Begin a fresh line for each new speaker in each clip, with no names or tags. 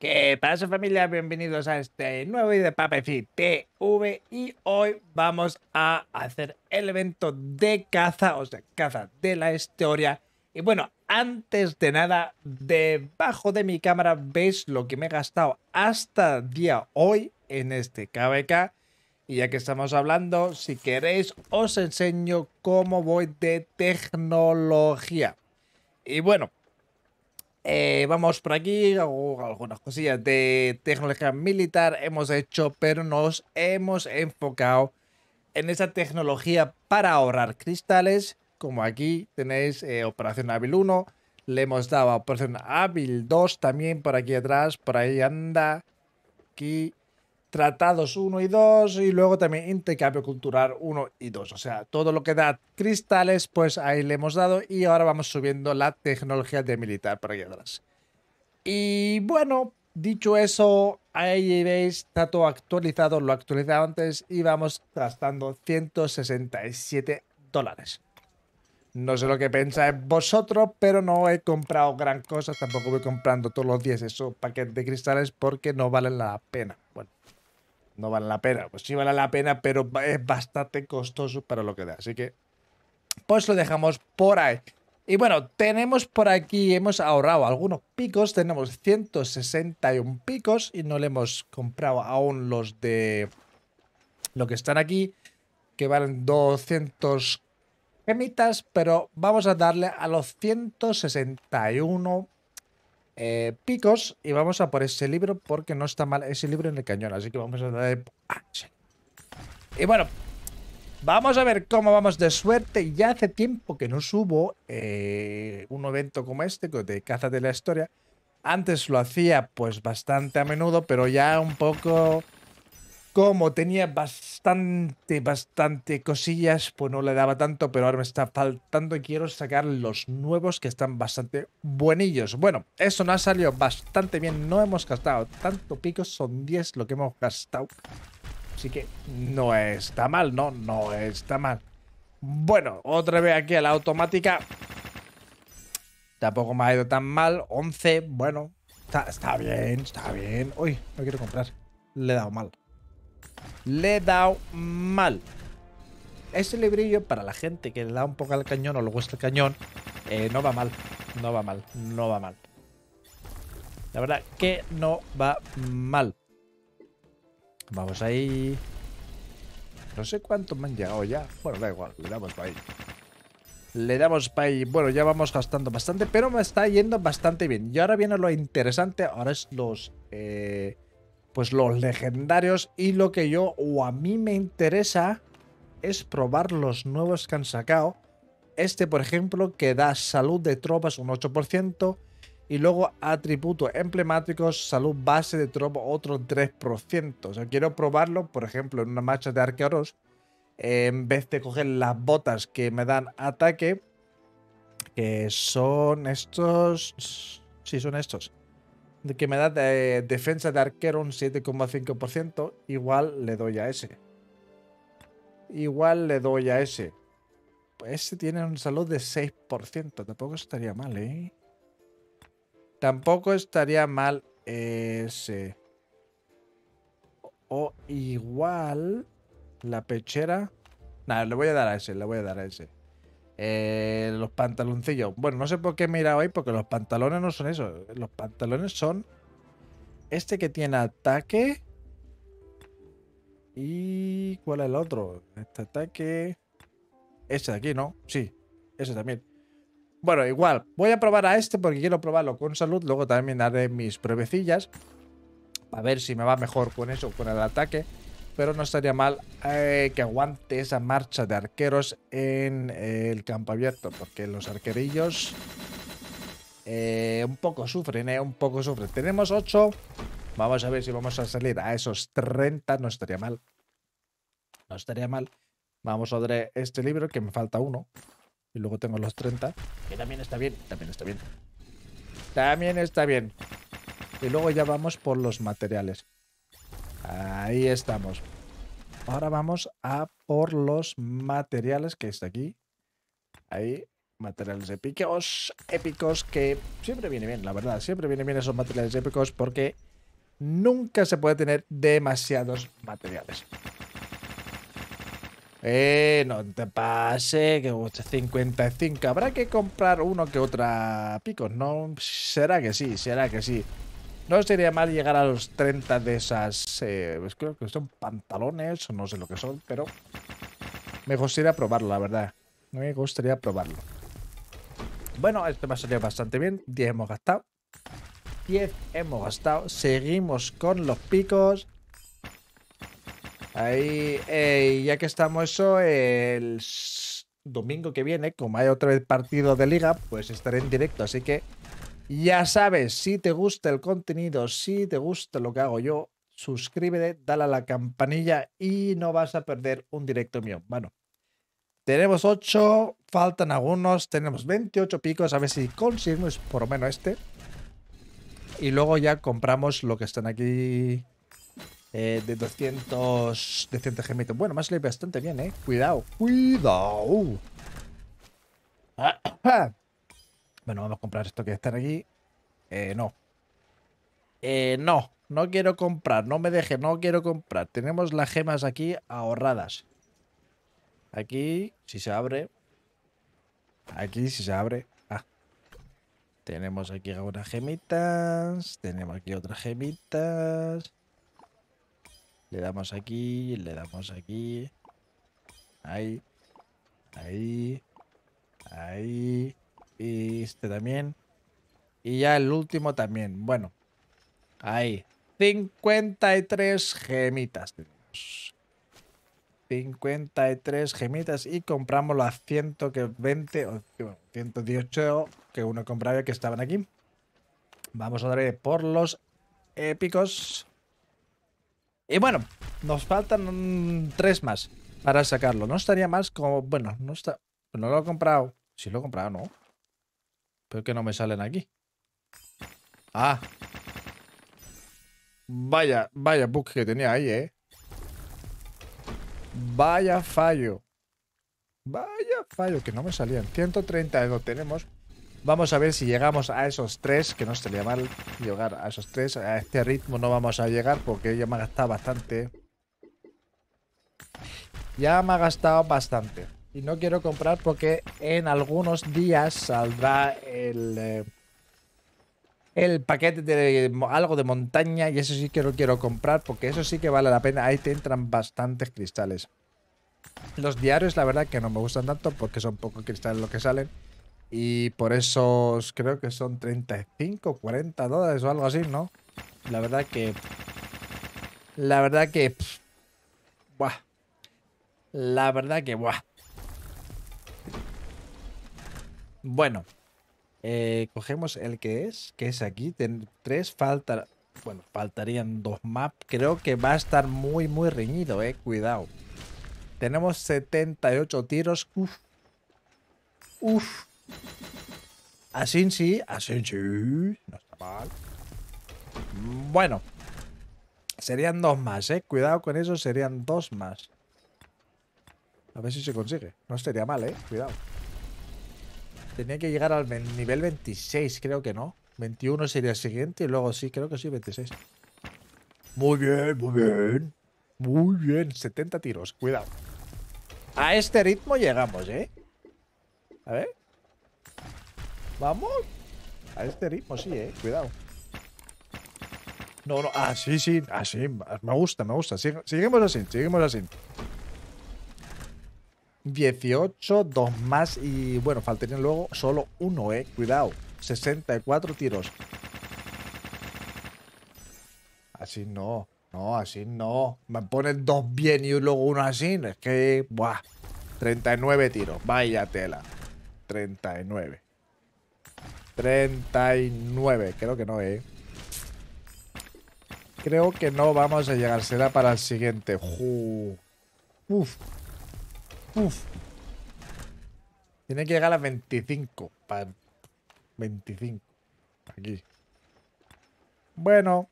¿Qué pasa familia? Bienvenidos a este nuevo vídeo de PAPEFI TV y hoy vamos a hacer el evento de caza, o sea, caza de la historia. Y bueno, antes de nada, debajo de mi cámara veis lo que me he gastado hasta día hoy en este KBK. Y ya que estamos hablando, si queréis os enseño cómo voy de tecnología. Y bueno, eh, vamos por aquí, algunas cosillas de tecnología militar hemos hecho, pero nos hemos enfocado en esa tecnología para ahorrar cristales. Como aquí tenéis eh, Operación Hábil 1, le hemos dado a Operación Hábil 2 también por aquí atrás, por ahí anda. Aquí Tratados 1 y 2 y luego también Intercambio Cultural 1 y 2. O sea, todo lo que da cristales, pues ahí le hemos dado y ahora vamos subiendo la tecnología de militar para allá atrás. Y bueno, dicho eso, ahí veis, está todo actualizado, lo actualizado antes y vamos gastando 167 dólares. No sé lo que pensáis vosotros, pero no he comprado gran cosa. Tampoco voy comprando todos los días esos paquetes de cristales porque no valen la pena. Bueno, no vale la pena. Pues sí vale la pena, pero es bastante costoso para lo que da. Así que, pues lo dejamos por ahí. Y bueno, tenemos por aquí, hemos ahorrado algunos picos, tenemos 161 picos y no le hemos comprado aún los de lo que están aquí, que valen 200 gemitas, pero vamos a darle a los 161 eh, picos y vamos a por ese libro porque no está mal ese libro en el cañón. Así que vamos a darle... Y bueno, vamos a ver cómo vamos de suerte. Ya hace tiempo que no subo eh, un evento como este, de caza de la historia. Antes lo hacía pues bastante a menudo, pero ya un poco como tenía bastante, bastante cosillas, pues no le daba tanto, pero ahora me está faltando y quiero sacar los nuevos que están bastante buenillos. Bueno, eso nos ha salido bastante bien, no hemos gastado tanto pico, son 10 lo que hemos gastado. Así que no está mal, no, no está mal. Bueno, otra vez aquí a la automática. Tampoco me ha ido tan mal, 11, bueno, está, está bien, está bien. Uy, no quiero comprar, le he dado mal. Le he dado mal. Ese librillo, para la gente que le da un poco al cañón o le gusta el cañón, eh, no va mal. No va mal, no va mal. La verdad que no va mal. Vamos ahí. No sé cuánto me han llegado ya. Bueno, da igual, le damos para ahí. Le damos para ahí. Bueno, ya vamos gastando bastante, pero me está yendo bastante bien. Y ahora viene lo interesante. Ahora es los... Eh, pues los legendarios y lo que yo o a mí me interesa es probar los nuevos que han sacado. Este, por ejemplo, que da salud de tropas un 8% y luego atributos emblemáticos, salud base de tropas otro 3%. O sea, quiero probarlo, por ejemplo, en una marcha de arqueros, en vez de coger las botas que me dan ataque, que son estos... Sí, son estos que me da eh, defensa de arquero un 7,5%, igual le doy a ese. Igual le doy a ese. Pues ese tiene un salud de 6%. Tampoco estaría mal, ¿eh? Tampoco estaría mal ese. O igual la pechera. Nada, le voy a dar a ese, le voy a dar a ese. Eh, los pantaloncillos. Bueno, no sé por qué he mirado ahí, porque los pantalones no son esos Los pantalones son este que tiene ataque. ¿Y cuál es el otro? Este ataque. Este de aquí, ¿no? Sí, ese también. Bueno, igual, voy a probar a este porque quiero probarlo con salud. Luego también haré mis pruebecillas. Para ver si me va mejor con eso, con el ataque pero no estaría mal eh, que aguante esa marcha de arqueros en eh, el campo abierto, porque los arquerillos eh, un poco sufren, ¿eh? un poco sufren. Tenemos 8, vamos a ver si vamos a salir a esos 30, no estaría mal. No estaría mal. Vamos a ver este libro, que me falta uno. Y luego tengo los 30, que también está bien, también está bien. También está bien. Y luego ya vamos por los materiales. Ahí estamos. Ahora vamos a por los materiales que está aquí. Ahí, materiales épicos, épicos que siempre viene bien, la verdad. Siempre viene bien esos materiales épicos porque nunca se puede tener demasiados materiales. Eh, no te pase, que 55. Habrá que comprar uno que otra pico ¿no? Será que sí, será que sí. No sería mal llegar a los 30 de esas, eh, creo que son pantalones o no sé lo que son, pero me gustaría probarlo, la verdad. Me gustaría probarlo. Bueno, esto me ha salido bastante bien. 10 hemos gastado. 10 hemos gastado. Seguimos con los picos. Ahí, ya que estamos eso, el domingo que viene, como hay otro partido de liga, pues estaré en directo. Así que ya sabes, si te gusta el contenido, si te gusta lo que hago yo, suscríbete, dale a la campanilla y no vas a perder un directo mío. Bueno, tenemos 8, faltan algunos, tenemos 28 picos, a ver si conseguimos por lo menos este. Y luego ya compramos lo que están aquí eh, de 200, gemitos. Bueno, más leí bastante bien, ¿eh? Cuidado, cuidado. Ah, ah. Bueno, vamos a comprar esto que está aquí. Eh, no. Eh, no, no quiero comprar, no me deje, no quiero comprar. Tenemos las gemas aquí ahorradas. Aquí, si se abre. Aquí, si se abre. Ah. Tenemos aquí algunas gemitas. Tenemos aquí otras gemitas. Le damos aquí, le damos aquí. Ahí. Ahí. Ahí. Y este también. Y ya el último también. Bueno. Ahí. 53 gemitas 53 gemitas y compramos las 120 o 118 que uno compraba que estaban aquí. Vamos a darle por los épicos. Y bueno, nos faltan tres más para sacarlo. No estaría más como... Bueno, no está... No lo he comprado. Si sí, lo he comprado, ¿no? Pero que no me salen aquí. Ah. Vaya, vaya bug que tenía ahí, ¿eh? Vaya fallo. Vaya fallo, que no me salían. 130 lo tenemos. Vamos a ver si llegamos a esos tres, que no sería mal llegar a esos tres. A este ritmo no vamos a llegar porque ya me ha gastado bastante. Ya me ha gastado bastante. Y no quiero comprar porque en algunos días saldrá el, eh, paquete de algo de montaña y eso sí que lo quiero comprar porque eso sí que vale la pena. Ahí te entran bastantes cristales. Los diarios la verdad que no me gustan tanto porque son pocos cristales los que salen. Y por eso creo que son 35, 40 dólares o algo así, ¿no? La verdad que... La verdad que... buah. La verdad que... Buah. Bueno, eh, cogemos el que es, que es aquí. tres, falta. Bueno, faltarían dos map. Creo que va a estar muy, muy reñido, eh. Cuidado. Tenemos 78 tiros. Uf. Uf. Así sí, así sí. No está mal. Bueno. Serían dos más, eh. Cuidado con eso, serían dos más. A ver si se consigue. No estaría mal, eh. Cuidado. Tenía que llegar al nivel 26, creo que no. 21 sería el siguiente y luego sí, creo que sí, 26. Muy bien, muy bien. Muy bien, 70 tiros, cuidado. A este ritmo llegamos, ¿eh? A ver. Vamos. A este ritmo sí, ¿eh? Cuidado. No, no, ah, sí, sí, así. Ah, me gusta, me gusta. seguimos así, seguimos así. 18, 2 más y bueno, faltaría luego solo uno, eh. Cuidado, 64 tiros. Así no, no, así no. Me ponen dos bien y luego uno así. Es que, buah, 39 tiros, vaya tela. 39. 39, creo que no, eh. Creo que no vamos a llegar. Será para el siguiente. Uf. Tiene que llegar a 25. Para 25. Aquí. Bueno.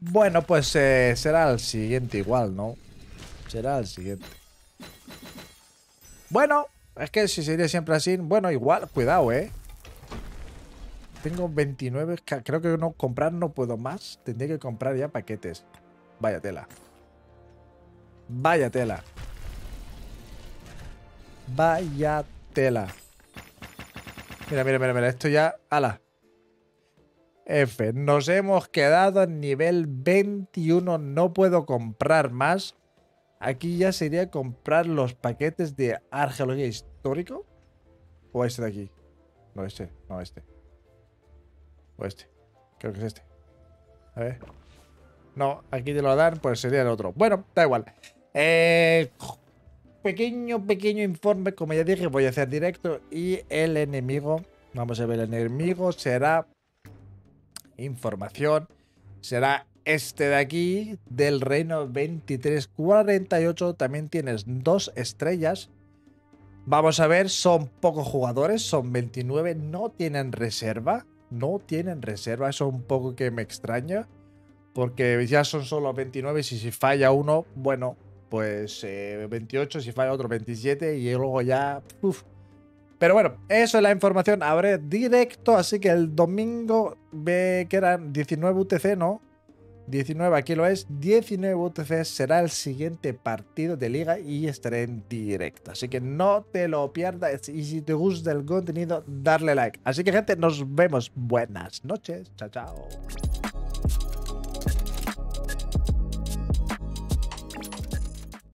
Bueno, pues eh, será el siguiente igual, ¿no? Será el siguiente. Bueno, es que si sería siempre así... Bueno, igual, cuidado, ¿eh? Tengo 29... Creo que no comprar no puedo más. Tendría que comprar ya paquetes. Vaya tela. Vaya tela. Vaya tela. Mira, mira, mira, mira. Esto ya. ¡Hala! F. Nos hemos quedado en nivel 21. No puedo comprar más. Aquí ya sería comprar los paquetes de arqueología histórico. O este de aquí. No, este. No, este. O este. Creo que es este. A ver. No, aquí te lo dan, pues sería el otro. Bueno, da igual. Eh, pequeño, pequeño informe. Como ya dije, voy a hacer directo. Y el enemigo, vamos a ver, el enemigo será información. Será este de aquí, del reino 2348. También tienes dos estrellas. Vamos a ver, son pocos jugadores, son 29, no tienen reserva. No tienen reserva, eso un poco que me extraña. Porque ya son solo 29 y si falla uno, bueno, pues 28, eh, si falla otro 27 y luego ya... Pero bueno, eso es la información. Habré directo, así que el domingo ve que eran 19 UTC, ¿no? 19 aquí lo es, 19 UTC será el siguiente partido de liga y estaré en directo. Así que no te lo pierdas y si te gusta el contenido, darle like. Así que gente, nos vemos. Buenas noches. Chao, chao.